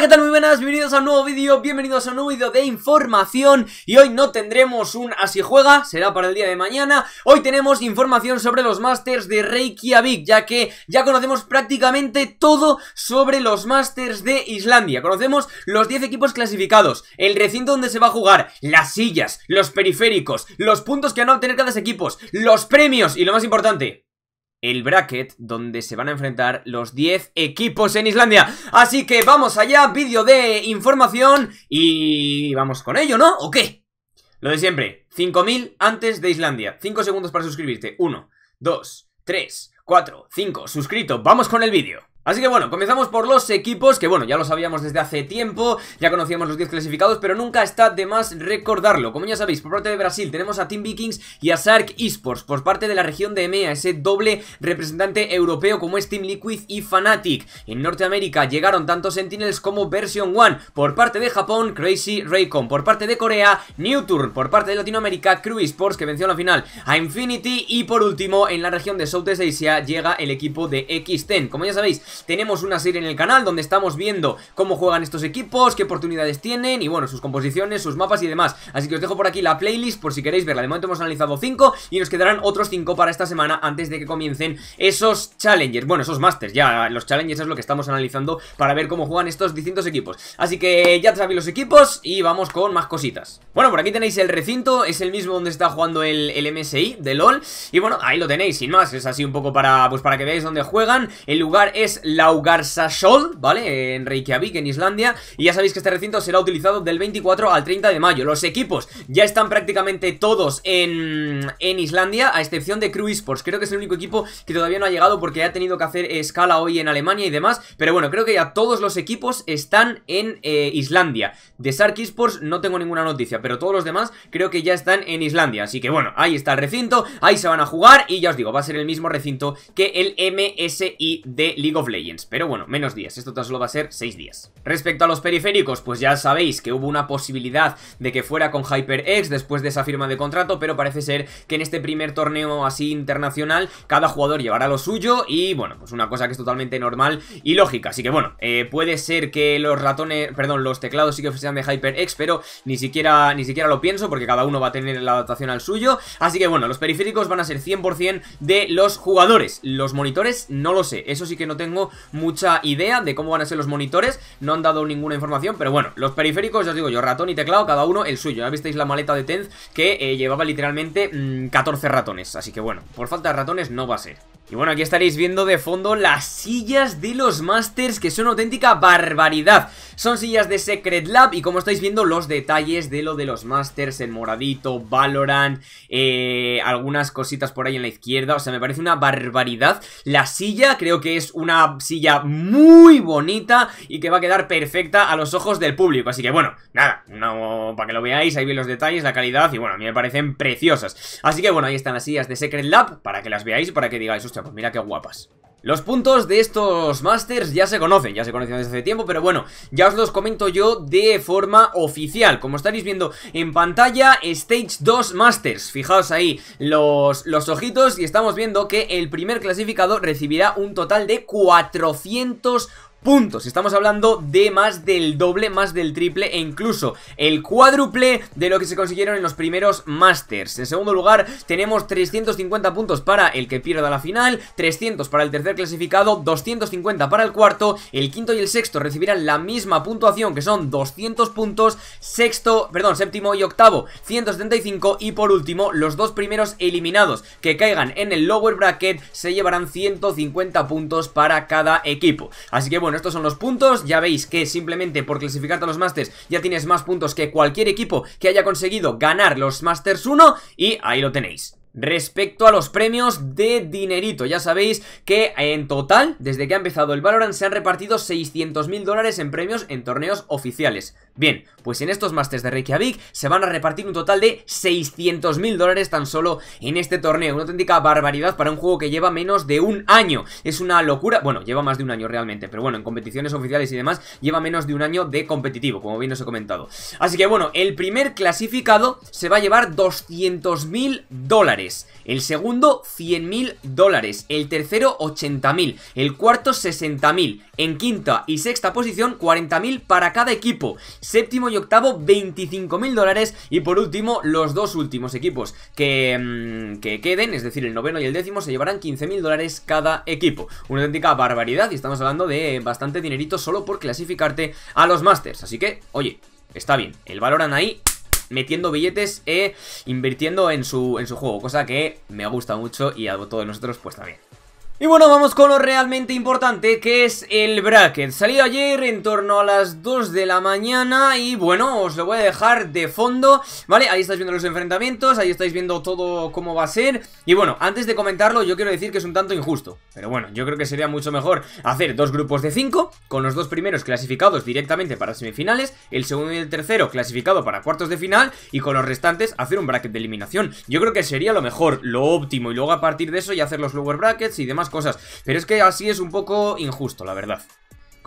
¿qué tal? Muy buenas, bienvenidos a un nuevo vídeo, bienvenidos a un nuevo vídeo de información Y hoy no tendremos un así juega, será para el día de mañana Hoy tenemos información sobre los Masters de Reykjavik Ya que ya conocemos prácticamente todo sobre los Masters de Islandia Conocemos los 10 equipos clasificados, el recinto donde se va a jugar Las sillas, los periféricos, los puntos que van a obtener cada equipos, Los premios y lo más importante, el bracket donde se van a enfrentar los 10 equipos en Islandia. Así que vamos allá, vídeo de información y vamos con ello, ¿no? ¿O qué? Lo de siempre, 5.000 antes de Islandia. 5 segundos para suscribirte. 1, 2, 3, 4, 5. Suscrito, vamos con el vídeo. Así que bueno, comenzamos por los equipos, que bueno, ya lo sabíamos desde hace tiempo, ya conocíamos los 10 clasificados, pero nunca está de más recordarlo. Como ya sabéis, por parte de Brasil tenemos a Team Vikings y a Sark Esports, por parte de la región de EMEA, ese doble representante europeo como es Team Liquid y Fnatic. En Norteamérica llegaron tanto Sentinels como Version One por parte de Japón, Crazy Raycon, por parte de Corea, Newturn, por parte de Latinoamérica, Crew Esports, que venció en la final a Infinity, y por último, en la región de Southeast Asia llega el equipo de X10. Como ya sabéis, tenemos una serie en el canal donde estamos viendo cómo juegan estos equipos, qué oportunidades tienen y bueno, sus composiciones, sus mapas y demás. Así que os dejo por aquí la playlist por si queréis verla. De momento hemos analizado 5 y nos quedarán otros 5 para esta semana antes de que comiencen esos challengers. Bueno, esos masters, ya los challengers es lo que estamos analizando para ver cómo juegan estos distintos equipos. Así que ya sabéis los equipos y vamos con más cositas. Bueno, por aquí tenéis el recinto, es el mismo donde está jugando el, MSI de LOL. Y bueno, ahí lo tenéis, sin más, es así un poco para, pues para que veáis dónde juegan. El lugar es es ¿vale? En Reykjavik, en Islandia Y ya sabéis que este recinto será utilizado del 24 al 30 de mayo Los equipos ya están prácticamente todos en, en Islandia A excepción de Crew Esports, creo que es el único equipo que todavía no ha llegado Porque ha tenido que hacer escala hoy en Alemania y demás Pero bueno, creo que ya todos los equipos están en eh, Islandia De Sark Esports no tengo ninguna noticia Pero todos los demás creo que ya están en Islandia Así que bueno, ahí está el recinto, ahí se van a jugar Y ya os digo, va a ser el mismo recinto que el MSI de League of Legends, pero bueno, menos días, esto tan solo va a ser 6 días. Respecto a los periféricos, pues ya sabéis que hubo una posibilidad de que fuera con HyperX después de esa firma de contrato, pero parece ser que en este primer torneo así internacional, cada jugador llevará lo suyo y bueno, pues una cosa que es totalmente normal y lógica, así que bueno, eh, puede ser que los ratones, perdón, los teclados sí que sean de HyperX, pero ni siquiera, ni siquiera lo pienso porque cada uno va a tener la adaptación al suyo, así que bueno, los periféricos van a ser 100% de los jugadores, los monitores no lo sé, eso sí que no tengo mucha idea de cómo van a ser los monitores, no han dado ninguna información, pero bueno, los periféricos, ya os digo yo, ratón y teclado, cada uno el suyo, ya visteis la maleta de Tenz que eh, llevaba literalmente 14 mm, ratones, así que bueno, por falta de ratones no va a ser. Y bueno, aquí estaréis viendo de fondo las sillas de los Masters, que son auténtica barbaridad. Son sillas de Secret Lab y como estáis viendo los detalles de lo de los Masters, en moradito, Valorant, eh, algunas cositas por ahí en la izquierda. O sea, me parece una barbaridad. La silla creo que es una silla muy bonita y que va a quedar perfecta a los ojos del público. Así que bueno, nada, no, para que lo veáis, ahí veis los detalles, la calidad y bueno, a mí me parecen preciosas. Así que bueno, ahí están las sillas de Secret Lab para que las veáis para que digáis, ustedes. Pues mira qué guapas los puntos de estos Masters ya se conocen, ya se conocen desde hace tiempo, pero bueno, ya os los comento yo de forma oficial. Como estaréis viendo en pantalla, Stage 2 Masters. Fijaos ahí los, los ojitos y estamos viendo que el primer clasificado recibirá un total de 400 puntos. Estamos hablando de más del doble, más del triple e incluso el cuádruple de lo que se consiguieron en los primeros Masters. En segundo lugar tenemos 350 puntos para el que pierda la final, 300 para el tercer clasificado, 250 para el cuarto, el quinto y el sexto recibirán la misma puntuación que son 200 puntos, sexto, perdón, séptimo y octavo 175 y por último los dos primeros eliminados que caigan en el lower bracket se llevarán 150 puntos para cada equipo. Así que bueno, bueno, estos son los puntos, ya veis que simplemente por clasificarte a los Masters ya tienes más puntos que cualquier equipo que haya conseguido ganar los Masters 1 y ahí lo tenéis. Respecto a los premios de dinerito, ya sabéis que en total, desde que ha empezado el Valorant, se han repartido 600.000 dólares en premios en torneos oficiales. Bien, pues en estos Masters de Reykjavik se van a repartir un total de 600.000 dólares tan solo en este torneo. Una auténtica barbaridad para un juego que lleva menos de un año. Es una locura. Bueno, lleva más de un año realmente, pero bueno, en competiciones oficiales y demás, lleva menos de un año de competitivo, como bien os he comentado. Así que bueno, el primer clasificado se va a llevar 200.000 dólares. El segundo, 100.000 dólares. El tercero, 80.000. El cuarto, 60.000. En quinta y sexta posición, 40.000 para cada equipo séptimo y octavo 25.000 dólares y por último los dos últimos equipos mm, que, queden, es decir el noveno y el décimo se llevarán 15.000 dólares cada equipo, una auténtica barbaridad y estamos hablando de bastante dinerito solo por clasificarte a los Masters, así que oye, está bien, el valoran ahí metiendo billetes e invirtiendo en su, en su juego, cosa que me gusta mucho y a todos nosotros pues bien. Y bueno, vamos con lo realmente importante que es el bracket. salí ayer en torno a las 2 de la mañana y bueno, os lo voy a dejar de fondo, ¿vale? Ahí estáis viendo los enfrentamientos, ahí estáis viendo todo cómo va a ser. Y bueno, antes de comentarlo yo quiero decir que es un tanto injusto, pero bueno, yo creo que sería mucho mejor hacer dos grupos de 5, con los dos primeros clasificados directamente para semifinales, el segundo y el tercero clasificado para cuartos de final y con los restantes hacer un bracket de eliminación. Yo creo que sería lo mejor, lo óptimo y luego a partir de eso ya hacer los lower brackets y demás cosas. Pero es que así es un poco injusto, la verdad.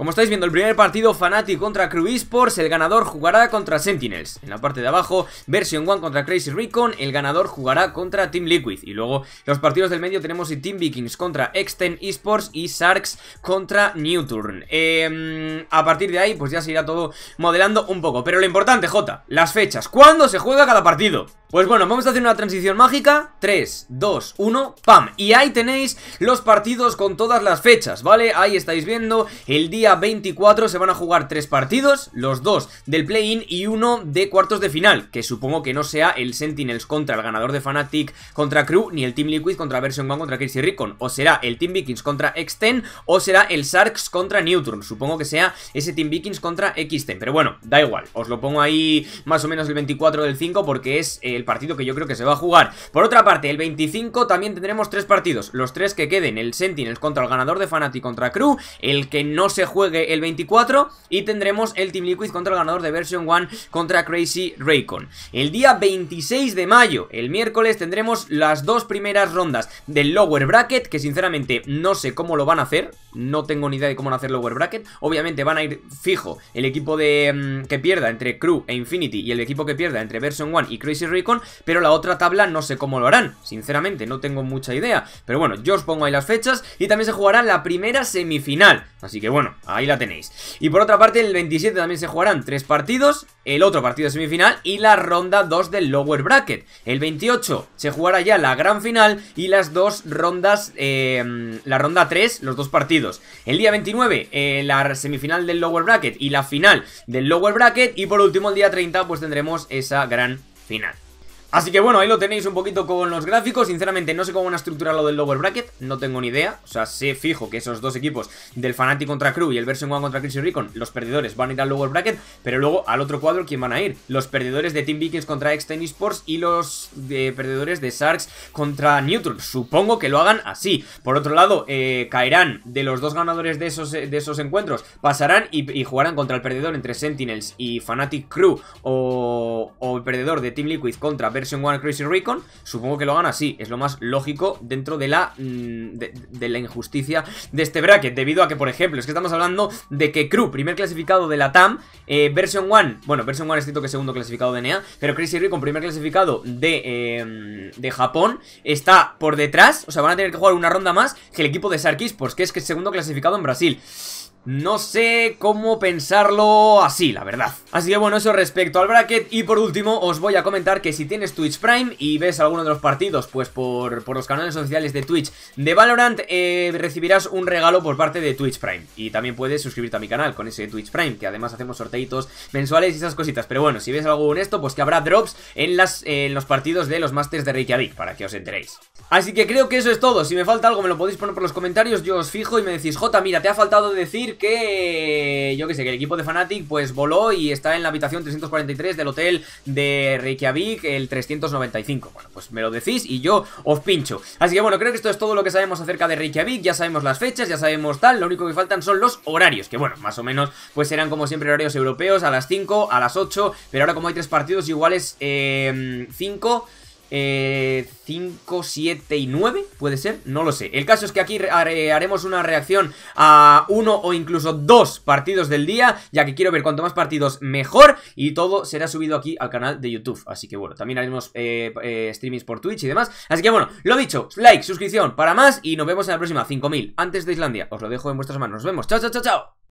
Como estáis viendo, el primer partido Fanati contra Crew Esports, el ganador jugará contra Sentinels. En la parte de abajo, Version 1 contra Crazy Recon, el ganador jugará contra Team Liquid. Y luego, los partidos del medio tenemos Team Vikings contra Exten Esports y Sarks contra Newturn. Em, a partir de ahí, pues ya se irá todo modelando un poco. Pero lo importante, J, las fechas. ¿Cuándo se juega cada partido? Pues bueno, vamos a hacer una transición mágica 3, 2, 1, ¡pam! Y ahí tenéis los partidos con todas las fechas, ¿vale? Ahí estáis viendo el día 24 se van a jugar tres partidos, los dos del play-in y uno de cuartos de final, que supongo que no sea el Sentinels contra el ganador de Fnatic contra Crew, ni el Team Liquid contra Version 1 contra Crazy Recon, o será el Team Vikings contra X10, o será el Sarks contra Neutron, supongo que sea ese Team Vikings contra Xten, pero bueno, da igual, os lo pongo ahí más o menos el 24 del 5 porque es el partido que yo creo que se va a jugar. Por otra parte, el 25 también tendremos tres partidos, los tres que queden, el Sentinels contra el ganador de Fnatic contra Crew, el que no se juegue el 24 y tendremos el Team Liquid contra el ganador de Version 1 contra Crazy Raycon. El día 26 de mayo, el miércoles, tendremos las dos primeras rondas del Lower Bracket, que sinceramente no sé cómo lo van a hacer, no tengo ni idea de cómo van a hacer Lower Bracket, obviamente van a ir fijo el equipo de, mm, que pierda entre Crew e Infinity y el equipo que pierda entre Version 1 y Crazy Raycon, pero la otra tabla no sé cómo lo harán, sinceramente no tengo mucha idea, pero bueno, yo os pongo ahí las fechas y también se jugará la primera semifinal, así que bueno, Ahí la tenéis. Y por otra parte, el 27 también se jugarán tres partidos, el otro partido de semifinal y la ronda 2 del lower bracket. El 28 se jugará ya la gran final y las dos rondas, eh, la ronda 3, los dos partidos. El día 29, eh, la semifinal del lower bracket y la final del lower bracket. Y por último, el día 30, pues tendremos esa gran final. Así que bueno, ahí lo tenéis un poquito con los gráficos Sinceramente no sé cómo van a estructurar lo del lower bracket No tengo ni idea, o sea, sé fijo que esos dos equipos Del Fnatic contra Crew y el Version One contra Chris y Recon Los perdedores van a ir al lower bracket Pero luego al otro cuadro, ¿quién van a ir? Los perdedores de Team Vikings contra x Sports Y los eh, perdedores de Sharks contra Neutral Supongo que lo hagan así Por otro lado, eh, caerán de los dos ganadores de esos, de esos encuentros Pasarán y, jugarán contra el perdedor entre Sentinels y Fnatic Crew O, o el perdedor de Team Liquid contra Versión 1 Crazy Recon, supongo que lo gana, así, es lo más lógico dentro de la, mm, de, la injusticia de este bracket, debido a que, por ejemplo, es que estamos hablando de que Crew, primer clasificado de la TAM, eh, Version 1, bueno, Version 1 es cierto que segundo clasificado de NEA, pero Crazy Recon, primer clasificado em, de, Japón, está por detrás, o sea, van a tener que jugar una ronda más que el equipo de Sarkis, porque que es que es segundo clasificado en Brasil. No sé cómo pensarlo así, la verdad Así que bueno, eso respecto al bracket Y por último, os voy a comentar que si tienes Twitch Prime Y ves alguno de los partidos, pues por, los canales sociales de Twitch De Valorant, eh, recibirás un regalo por parte de Twitch Prime Y también puedes suscribirte a mi canal con ese Twitch Prime Que además hacemos sorteitos mensuales y esas cositas Pero bueno, si ves algo en esto, pues que habrá drops en, las, en los partidos de los Masters de Reykjavik Para que os enteréis Así que creo que eso es todo Si me falta algo me lo podéis poner por los comentarios Yo os fijo y me decís Jota, mira, te ha faltado decir que, yo que sé, que el equipo de Fnatic pues voló y está en la habitación 343 del hotel de Reykjavik, el 395. Bueno, pues me lo decís y yo os pincho. Así que bueno, creo que esto es todo lo que sabemos acerca de Reykjavik, ya sabemos las fechas, ya sabemos tal, lo único que faltan son los horarios, que bueno, más o menos pues serán como siempre horarios europeos, a las 5, a las 8, pero ahora como hay tres partidos iguales, eh, 5... 5, eh, 7 y 9, puede ser, no lo sé El caso es que aquí haremos una reacción a uno o incluso dos partidos del día Ya que quiero ver cuanto más partidos mejor Y todo será subido aquí al canal de YouTube Así que bueno, también haremos eh, eh, streamings por Twitch y demás Así que bueno, lo dicho, like, suscripción para más Y nos vemos en la próxima, 5000, antes de Islandia Os lo dejo en vuestras manos, nos vemos, chao, chao, chao, chao